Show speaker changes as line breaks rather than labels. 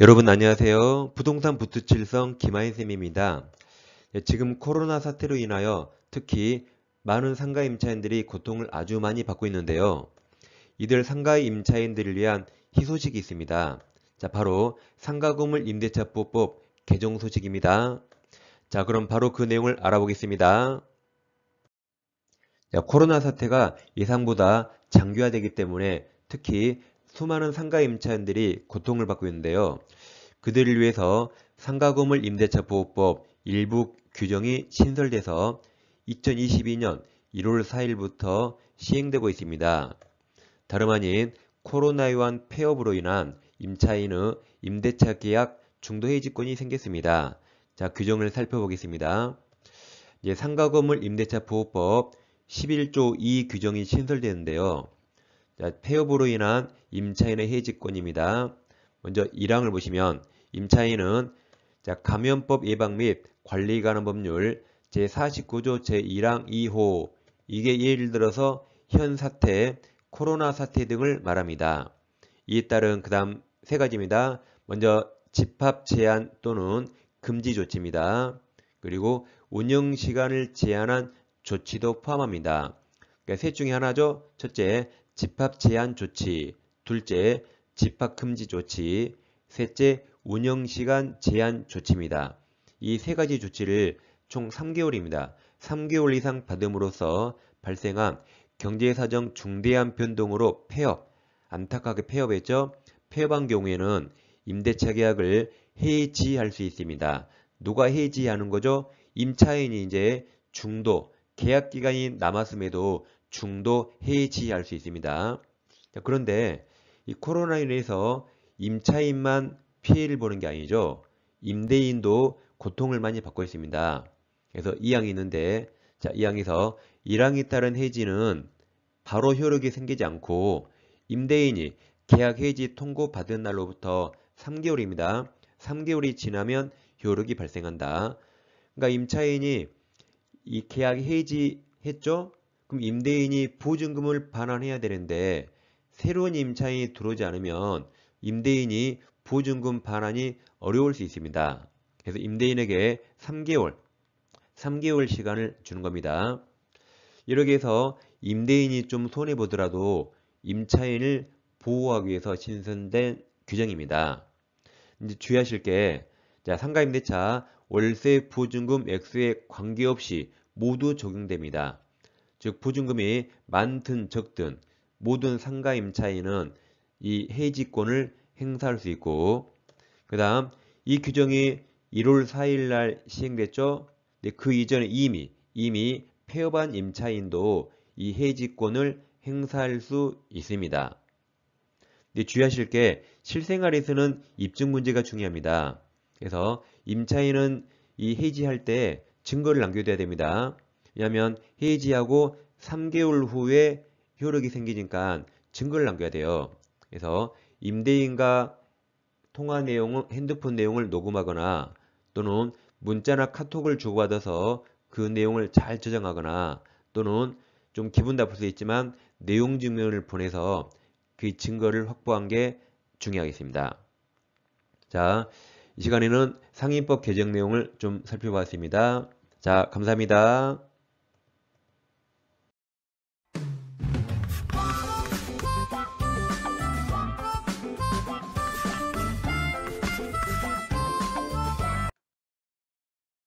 여러분 안녕하세요. 부동산 부투칠성 김하인쌤입니다. 예, 지금 코로나 사태로 인하여 특히 많은 상가 임차인들이 고통을 아주 많이 받고 있는데요. 이들 상가 임차인들을 위한 희소식이 있습니다. 자, 바로 상가금을 임대차보법 개정 소식입니다. 자, 그럼 바로 그 내용을 알아보겠습니다. 자, 코로나 사태가 예상보다 장기화되기 때문에 특히 수많은 상가 임차인들이 고통을 받고 있는데요. 그들을 위해서 상가건물 임대차 보호법 일부 규정이 신설돼서 2022년 1월 4일부터 시행되고 있습니다. 다름 아닌 코로나유한 폐업으로 인한 임차인의 임대차 계약 중도 해지권이 생겼습니다. 자, 규정을 살펴보겠습니다. 예, 상가건물 임대차 보호법 11조 2 규정이 신설되는데요. 자, 폐업으로 인한 임차인의 해지권입니다. 먼저 1항을 보시면 임차인은 자, 감염법 예방 및 관리 관한 법률 제49조 제1항 2호 이게 예를 들어서 현 사태, 코로나 사태 등을 말합니다. 이에 따른 그 다음 세 가지입니다. 먼저 집합 제한 또는 금지 조치입니다. 그리고 운영 시간을 제한한 조치도 포함합니다. 그러니까 셋 중에 하나죠. 첫째, 집합 제한 조치, 둘째 집합 금지 조치, 셋째 운영시간 제한 조치입니다. 이 세 가지 조치를 총 3개월입니다. 3개월 이상 받음으로써 발생한 경제사정 중대한 변동으로 폐업, 안타깝게 폐업했죠. 폐업한 경우에는 임대차 계약을 해지할 수 있습니다. 누가 해지하는 거죠? 임차인이 이제 중도, 계약 기간이 남았음에도 중도 해지할 수 있습니다. 그런데 이 코로나로 인해서 임차인만 피해를 보는 게 아니죠. 임대인도 고통을 많이 받고 있습니다. 그래서 2항이 있는데 자 2항에서 1항에 따른 해지는 바로 효력이 생기지 않고 임대인이 계약 해지 통고받은 날로부터 3개월입니다. 3개월이 지나면 효력이 발생한다. 그러니까 임차인이 이 계약 해지했죠? 그럼 임대인이 보증금을 반환해야 되는데 새로운 임차인이 들어오지 않으면 임대인이 보증금 반환이 어려울 수 있습니다. 그래서 임대인에게 3개월, 3개월 시간을 주는 겁니다. 이렇게 해서 임대인이 좀 손해보더라도 임차인을 보호하기 위해서 신선된 규정입니다. 이제 주의하실 게, 자, 상가임대차 월세 보증금 액수에 관계없이 모두 적용됩니다. 즉 보증금이 많든 적든 모든 상가 임차인은 이 해지권을 행사할 수 있고 그 다음 이 규정이 1월 4일 날 시행됐죠. 근데 그 이전에 이미 이미 폐업한 임차인도 이 해지권을 행사할 수 있습니다. 근데 주의하실 게 실생활에서는 입증 문제가 중요합니다. 그래서 임차인은 이 해지할 때 증거를 남겨둬야 됩니다. 왜냐하면 해지하고 3개월 후에 효력이 생기니까 증거를 남겨야 돼요. 그래서 임대인과 통화 내용을 핸드폰 내용을 녹음하거나 또는 문자나 카톡을 주고받아서 그 내용을 잘 저장하거나 또는 좀 기분 나쁠 수 있지만 내용 증명을 보내서 그 증거를 확보한 게 중요하겠습니다. 자, 이 시간에는 상인법 개정 내용을 좀 살펴봤습니다. 자, 감사합니다.